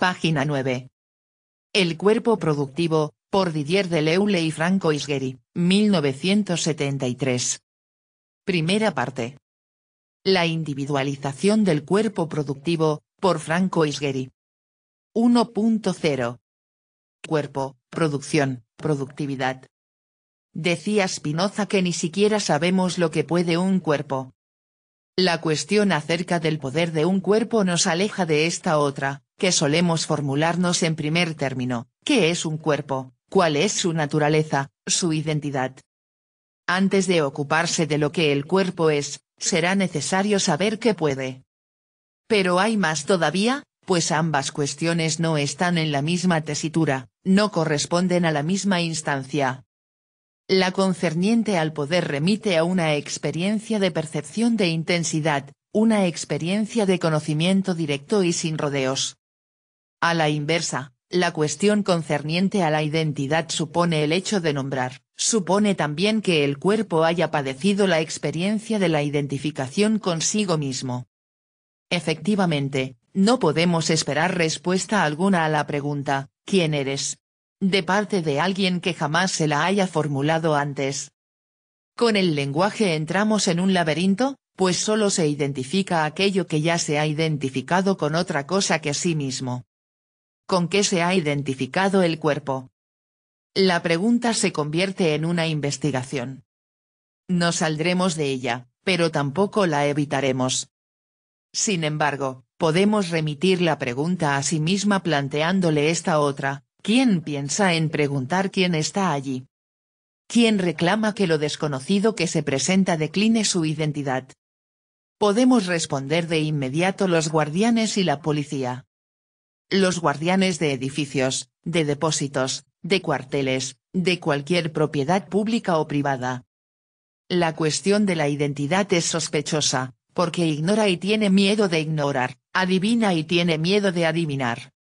Página 9. El cuerpo productivo, por Didier Deleuze y Franco Isgeri, 1973. Primera parte. La individualización del cuerpo productivo, por Franco Isgeri. 1.0. Cuerpo, producción, productividad. Decía Spinoza que ni siquiera sabemos lo que puede un cuerpo. La cuestión acerca del poder de un cuerpo nos aleja de esta otra, que solemos formularnos en primer término, ¿qué es un cuerpo? ¿Cuál es su naturaleza, su identidad? Antes de ocuparse de lo que el cuerpo es, será necesario saber qué puede. Pero hay más todavía, pues ambas cuestiones no están en la misma tesitura, no corresponden a la misma instancia. La concerniente al poder remite a una experiencia de percepción de intensidad, una experiencia de conocimiento directo y sin rodeos, a la inversa, la cuestión concerniente a la identidad supone el hecho de nombrar, supone también que el cuerpo haya padecido la experiencia de la identificación consigo mismo. Efectivamente, no podemos esperar respuesta alguna a la pregunta, ¿quién eres? De parte de alguien que jamás se la haya formulado antes. Con el lenguaje entramos en un laberinto, pues solo se identifica aquello que ya se ha identificado con otra cosa que sí mismo con qué se ha identificado el cuerpo. La pregunta se convierte en una investigación. No saldremos de ella, pero tampoco la evitaremos. Sin embargo, podemos remitir la pregunta a sí misma planteándole esta otra, ¿quién piensa en preguntar quién está allí? ¿Quién reclama que lo desconocido que se presenta decline su identidad? Podemos responder de inmediato los guardianes y la policía, los guardianes de edificios, de depósitos, de cuarteles, de cualquier propiedad pública o privada. La cuestión de la identidad es sospechosa, porque ignora y tiene miedo de ignorar, adivina y tiene miedo de adivinar.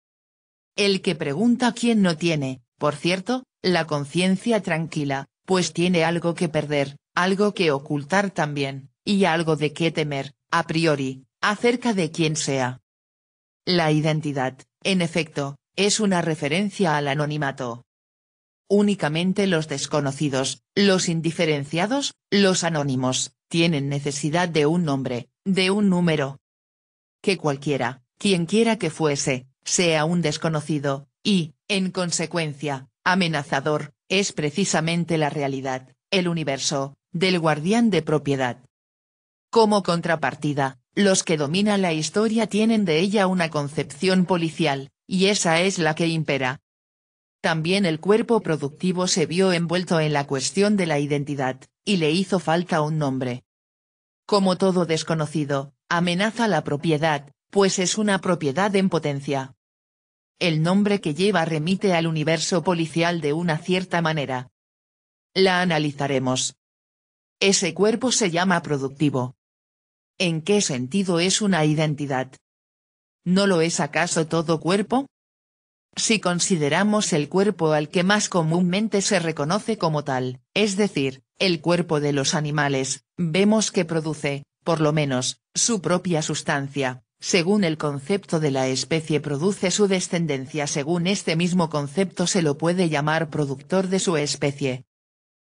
El que pregunta quién no tiene, por cierto, la conciencia tranquila, pues tiene algo que perder, algo que ocultar también, y algo de qué temer, a priori, acerca de quién sea. La identidad, en efecto, es una referencia al anonimato. Únicamente los desconocidos, los indiferenciados, los anónimos, tienen necesidad de un nombre, de un número. Que cualquiera, quien quiera que fuese, sea un desconocido, y, en consecuencia, amenazador, es precisamente la realidad, el universo, del guardián de propiedad. Como contrapartida, los que dominan la historia tienen de ella una concepción policial, y esa es la que impera. También el cuerpo productivo se vio envuelto en la cuestión de la identidad, y le hizo falta un nombre. Como todo desconocido, amenaza la propiedad, pues es una propiedad en potencia. El nombre que lleva remite al universo policial de una cierta manera. La analizaremos. Ese cuerpo se llama productivo. ¿En qué sentido es una identidad? ¿No lo es acaso todo cuerpo? Si consideramos el cuerpo al que más comúnmente se reconoce como tal, es decir, el cuerpo de los animales, vemos que produce, por lo menos, su propia sustancia, según el concepto de la especie produce su descendencia según este mismo concepto se lo puede llamar productor de su especie.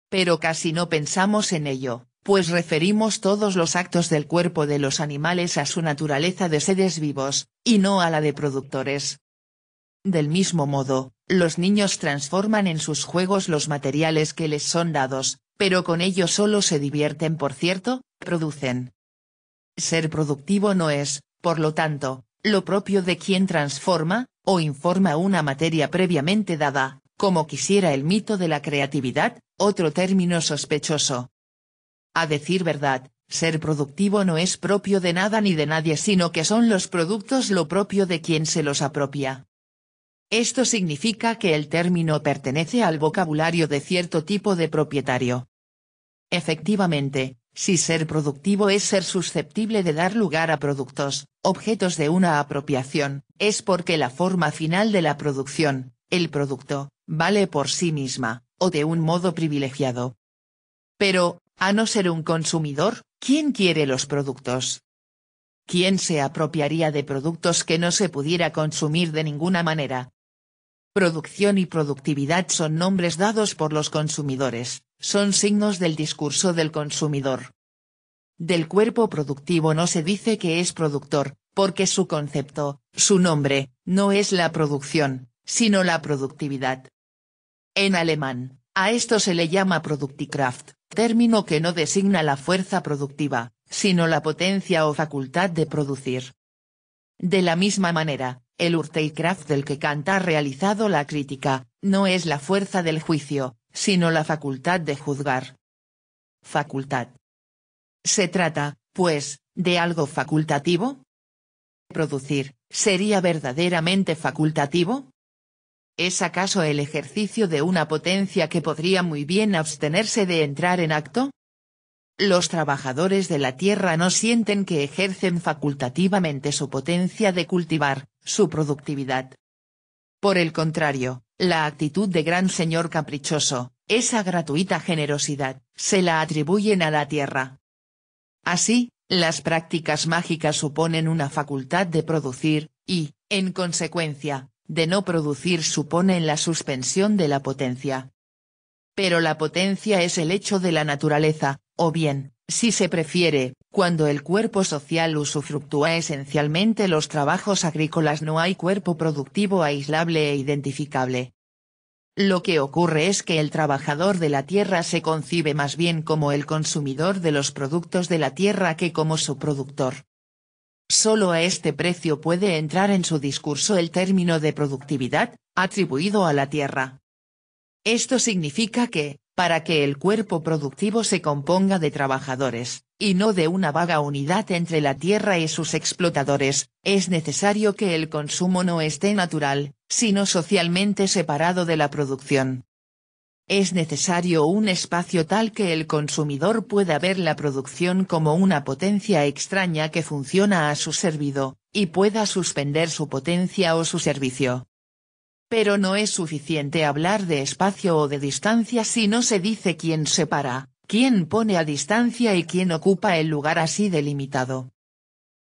Pero casi no pensamos en ello, pues referimos todos los actos del cuerpo de los animales a su naturaleza de seres vivos, y no a la de productores. Del mismo modo, los niños transforman en sus juegos los materiales que les son dados, pero con ellos solo se divierten por cierto, producen. Ser productivo no es, por lo tanto, lo propio de quien transforma, o informa una materia previamente dada, como quisiera el mito de la creatividad, otro término sospechoso, a decir verdad, ser productivo no es propio de nada ni de nadie sino que son los productos lo propio de quien se los apropia. Esto significa que el término pertenece al vocabulario de cierto tipo de propietario. Efectivamente, si ser productivo es ser susceptible de dar lugar a productos, objetos de una apropiación, es porque la forma final de la producción, el producto, vale por sí misma, o de un modo privilegiado. Pero, a no ser un consumidor, ¿quién quiere los productos? ¿Quién se apropiaría de productos que no se pudiera consumir de ninguna manera? Producción y productividad son nombres dados por los consumidores, son signos del discurso del consumidor. Del cuerpo productivo no se dice que es productor, porque su concepto, su nombre, no es la producción, sino la productividad. En alemán, a esto se le llama produktikraft término que no designa la fuerza productiva, sino la potencia o facultad de producir. De la misma manera, el Urteicraft del que Kant ha realizado la crítica, no es la fuerza del juicio, sino la facultad de juzgar. Facultad. Se trata, pues, de algo facultativo. Producir, ¿sería verdaderamente facultativo? ¿Es acaso el ejercicio de una potencia que podría muy bien abstenerse de entrar en acto? Los trabajadores de la tierra no sienten que ejercen facultativamente su potencia de cultivar, su productividad. Por el contrario, la actitud de gran señor caprichoso, esa gratuita generosidad, se la atribuyen a la tierra. Así, las prácticas mágicas suponen una facultad de producir, y, en consecuencia, de no producir supone la suspensión de la potencia. Pero la potencia es el hecho de la naturaleza, o bien, si se prefiere, cuando el cuerpo social usufructúa esencialmente los trabajos agrícolas no hay cuerpo productivo aislable e identificable. Lo que ocurre es que el trabajador de la tierra se concibe más bien como el consumidor de los productos de la tierra que como su productor. Solo a este precio puede entrar en su discurso el término de productividad, atribuido a la Tierra. Esto significa que, para que el cuerpo productivo se componga de trabajadores, y no de una vaga unidad entre la tierra y sus explotadores, es necesario que el consumo no esté natural, sino socialmente separado de la producción. Es necesario un espacio tal que el consumidor pueda ver la producción como una potencia extraña que funciona a su servido, y pueda suspender su potencia o su servicio. Pero no es suficiente hablar de espacio o de distancia si no se dice quién separa, quién pone a distancia y quién ocupa el lugar así delimitado.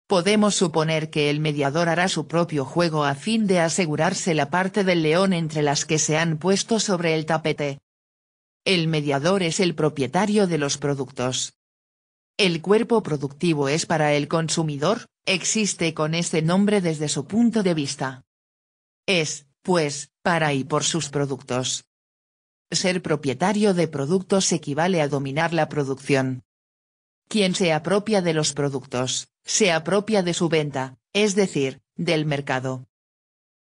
Podemos suponer que el mediador hará su propio juego a fin de asegurarse la parte del león entre las que se han puesto sobre el tapete, el mediador es el propietario de los productos. El cuerpo productivo es para el consumidor, existe con ese nombre desde su punto de vista. Es, pues, para y por sus productos. Ser propietario de productos equivale a dominar la producción. Quien se apropia de los productos, se apropia de su venta, es decir, del mercado.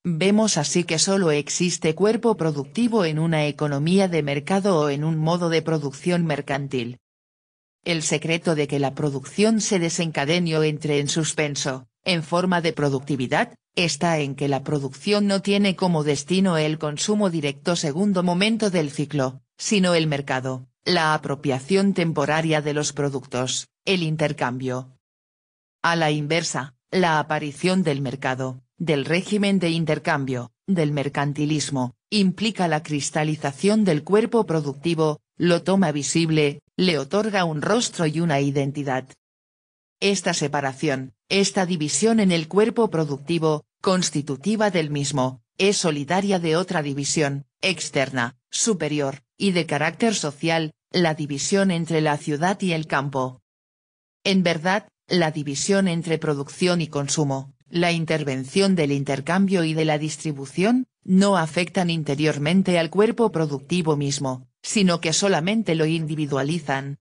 Vemos así que solo existe cuerpo productivo en una economía de mercado o en un modo de producción mercantil. El secreto de que la producción se desencadene entre en suspenso, en forma de productividad, está en que la producción no tiene como destino el consumo directo segundo momento del ciclo, sino el mercado, la apropiación temporaria de los productos, el intercambio. A la inversa, la aparición del mercado, del régimen de intercambio, del mercantilismo, implica la cristalización del cuerpo productivo, lo toma visible, le otorga un rostro y una identidad. Esta separación, esta división en el cuerpo productivo, constitutiva del mismo, es solidaria de otra división, externa, superior, y de carácter social, la división entre la ciudad y el campo. En verdad, la división entre producción y consumo, la intervención del intercambio y de la distribución, no afectan interiormente al cuerpo productivo mismo, sino que solamente lo individualizan.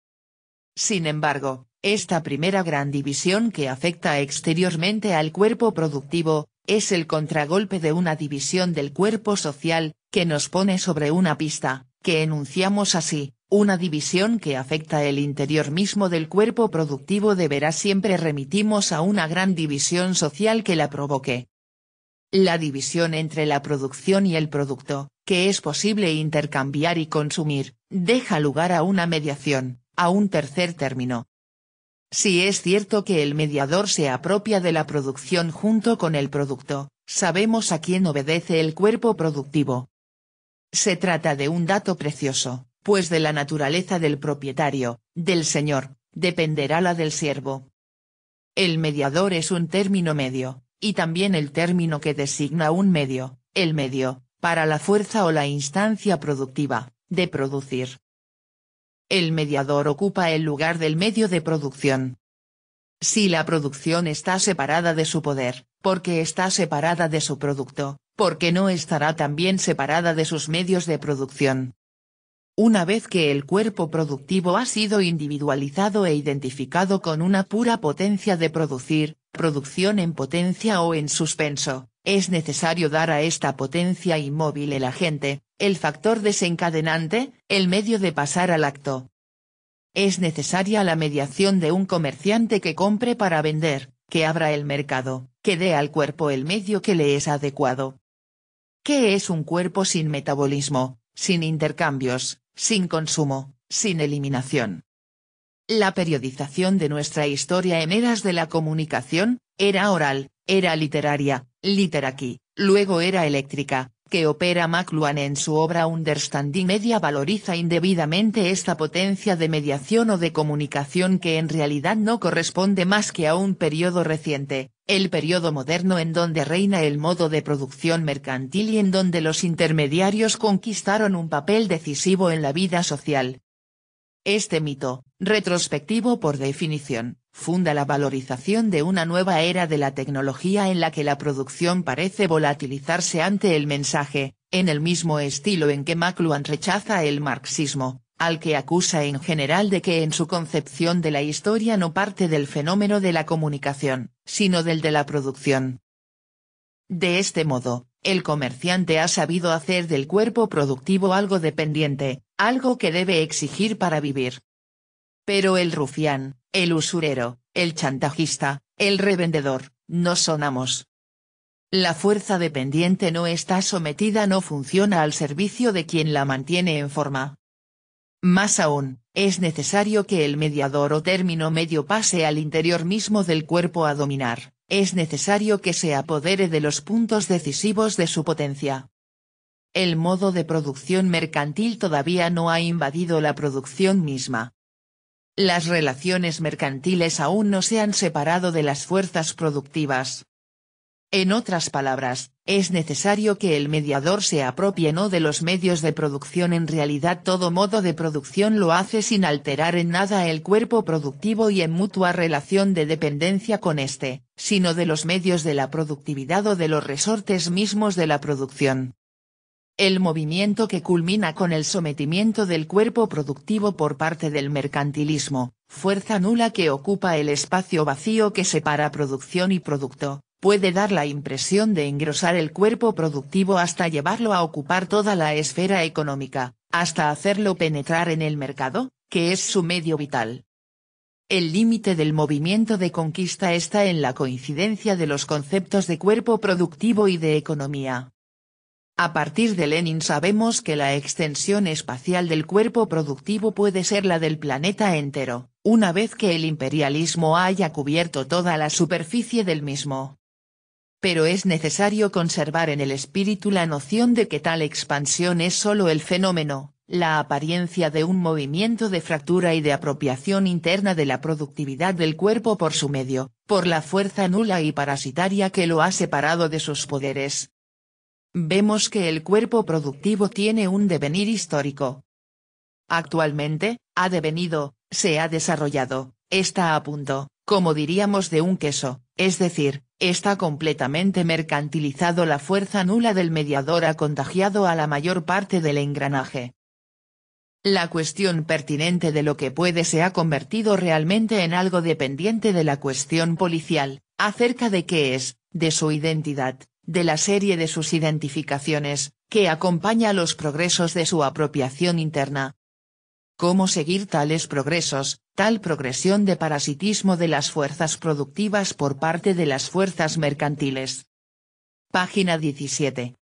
Sin embargo, esta primera gran división que afecta exteriormente al cuerpo productivo, es el contragolpe de una división del cuerpo social, que nos pone sobre una pista, que enunciamos así, una división que afecta el interior mismo del cuerpo productivo deberá siempre remitimos a una gran división social que la provoque. La división entre la producción y el producto, que es posible intercambiar y consumir, deja lugar a una mediación, a un tercer término. Si es cierto que el mediador se apropia de la producción junto con el producto, sabemos a quién obedece el cuerpo productivo. Se trata de un dato precioso, pues de la naturaleza del propietario, del señor, dependerá la del siervo. El mediador es un término medio, y también el término que designa un medio, el medio, para la fuerza o la instancia productiva, de producir. El mediador ocupa el lugar del medio de producción. Si la producción está separada de su poder, porque está separada de su producto, porque no estará también separada de sus medios de producción. Una vez que el cuerpo productivo ha sido individualizado e identificado con una pura potencia de producir, producción en potencia o en suspenso, es necesario dar a esta potencia inmóvil el agente, el factor desencadenante, el medio de pasar al acto. Es necesaria la mediación de un comerciante que compre para vender, que abra el mercado, que dé al cuerpo el medio que le es adecuado. ¿Qué es un cuerpo sin metabolismo, sin intercambios, sin consumo, sin eliminación. La periodización de nuestra historia en eras de la comunicación, era oral, era literaria, aquí, luego era eléctrica, que opera McLuhan en su obra Understanding Media valoriza indebidamente esta potencia de mediación o de comunicación que en realidad no corresponde más que a un periodo reciente, el periodo moderno en donde reina el modo de producción mercantil y en donde los intermediarios conquistaron un papel decisivo en la vida social, este mito, retrospectivo por definición, funda la valorización de una nueva era de la tecnología en la que la producción parece volatilizarse ante el mensaje, en el mismo estilo en que McLuhan rechaza el marxismo, al que acusa en general de que en su concepción de la historia no parte del fenómeno de la comunicación, sino del de la producción. De este modo, el comerciante ha sabido hacer del cuerpo productivo algo dependiente, algo que debe exigir para vivir. Pero el rufián, el usurero, el chantajista, el revendedor, no son amos. La fuerza dependiente no está sometida no funciona al servicio de quien la mantiene en forma. Más aún, es necesario que el mediador o término medio pase al interior mismo del cuerpo a dominar, es necesario que se apodere de los puntos decisivos de su potencia el modo de producción mercantil todavía no ha invadido la producción misma. Las relaciones mercantiles aún no se han separado de las fuerzas productivas. En otras palabras, es necesario que el mediador se apropie no de los medios de producción en realidad todo modo de producción lo hace sin alterar en nada el cuerpo productivo y en mutua relación de dependencia con éste, sino de los medios de la productividad o de los resortes mismos de la producción el movimiento que culmina con el sometimiento del cuerpo productivo por parte del mercantilismo, fuerza nula que ocupa el espacio vacío que separa producción y producto, puede dar la impresión de engrosar el cuerpo productivo hasta llevarlo a ocupar toda la esfera económica, hasta hacerlo penetrar en el mercado, que es su medio vital. El límite del movimiento de conquista está en la coincidencia de los conceptos de cuerpo productivo y de economía. A partir de Lenin sabemos que la extensión espacial del cuerpo productivo puede ser la del planeta entero, una vez que el imperialismo haya cubierto toda la superficie del mismo. Pero es necesario conservar en el espíritu la noción de que tal expansión es solo el fenómeno, la apariencia de un movimiento de fractura y de apropiación interna de la productividad del cuerpo por su medio, por la fuerza nula y parasitaria que lo ha separado de sus poderes, vemos que el cuerpo productivo tiene un devenir histórico. Actualmente, ha devenido, se ha desarrollado, está a punto, como diríamos de un queso, es decir, está completamente mercantilizado la fuerza nula del mediador ha contagiado a la mayor parte del engranaje. La cuestión pertinente de lo que puede se ha convertido realmente en algo dependiente de la cuestión policial, acerca de qué es, de su identidad, de la serie de sus identificaciones, que acompaña los progresos de su apropiación interna. Cómo seguir tales progresos, tal progresión de parasitismo de las fuerzas productivas por parte de las fuerzas mercantiles. Página 17.